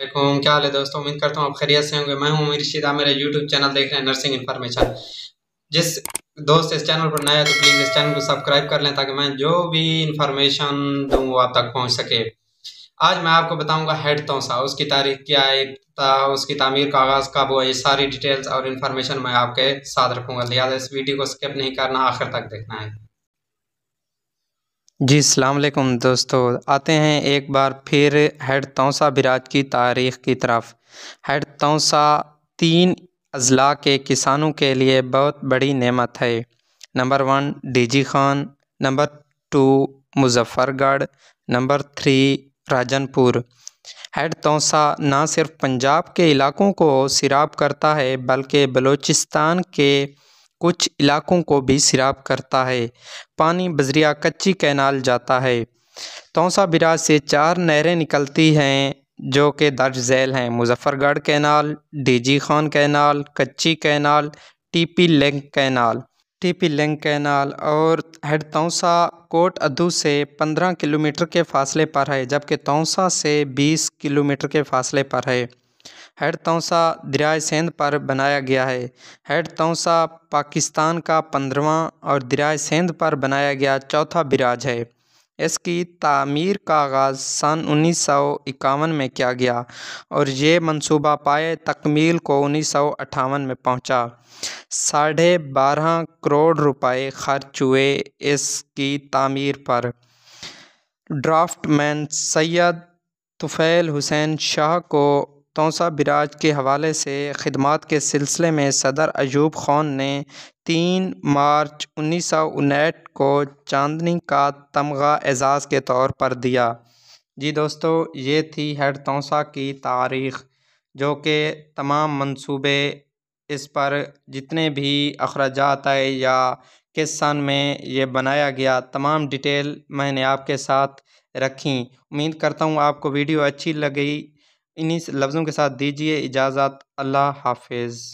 वालेकुम क्या हाल है दोस्तों उम्मीद करता हूँ आप खरीत से होंगे मैं हूँ उमीर रशीद आप मेरा यूट्यूब चैनल देख रहे हैं नर्सिंग इन्फॉर्मेशन जिस दोस्त इस चैनल पर नया है तो प्लीज़ इस चैनल को सब्सक्राइब कर लें ताकि मैं जो भी इन्फॉर्मेशन दूँ वो आप तक पहुँच सके आज मैं आपको बताऊँगा हेड तोसा उसकी तारीख क्या है ता, उसकी तमीर का आगाज़ कब हुआ ये सारी डिटेल्स और इन्फॉर्मेशन मैं आपके साथ रखूँगा लिहाजा इस वीडियो को स्किप नहीं करना आखिर तक देखना है जी सलामकुम दोस्तों आते हैं एक बार फिर हेड तोसा बिराज की तारीख़ की तरफ हेड तोसा तीन अजला के किसानों के लिए बहुत बड़ी नेमत है number one DG Khan number two Muzaffargarh number three Rajanpur head Taunsa न सिर्फ पंजाब के इलाकों को सिराब करता है बल्कि बलूचिस्तान के कुछ इलाकों को भी सिराप करता है पानी बजरिया कच्ची कैनाल जाता है तोसा बिराज से चार नहरें निकलती हैं जो कि दर्ज झैल हैं Muzaffargarh canal DG Khan canal Kachhi canal TP link canal TP link canal और तोसा कोट अदू से 15 किलोमीटर के फासले पर है जबकि तौसा से 20 किलोमीटर के फासले पर है हेड तौसा दरियाए सेंध पर बनाया गया है हेड तौसा पाकिस्तान का पंद्रवा और दरियाए सेंध पर बनाया गया चौथा बिराज है इसकी तामीर का आगाज़ सन उन्नीस सौ इक्यावन में किया गया और ये मंसूबा पाए तकमील को उन्नीस सौ अट्ठावन में पहुंचा साढ़े बारह करोड़ रुपए खर्च हुए इसकी तामीर पर ड्राफ्ट मैन सैयद तुफ़ैल हुसैन शाह को तोसा बिराज के हवाले से खदमात के सिलसिले में सदर अयूब ख़ान ने तीन मार्च उन्नीस सौ उनहठ को चांदनी का तमगा एजाज़ के तौर पर दिया जी दोस्तों ये थी हेड तोसा की तारीख़ जो कि तमाम मंसूबे इस पर जितने भी अखराज आए या किस सन में ये बनाया गया तमाम डिटेल मैंने आपके साथ रखी उम्मीद करता हूँ आपको वीडियो अच्छी लगी इन्हीं लफ्ज़ों के साथ दीजिए इजाज़त अल्लाह हाफिज़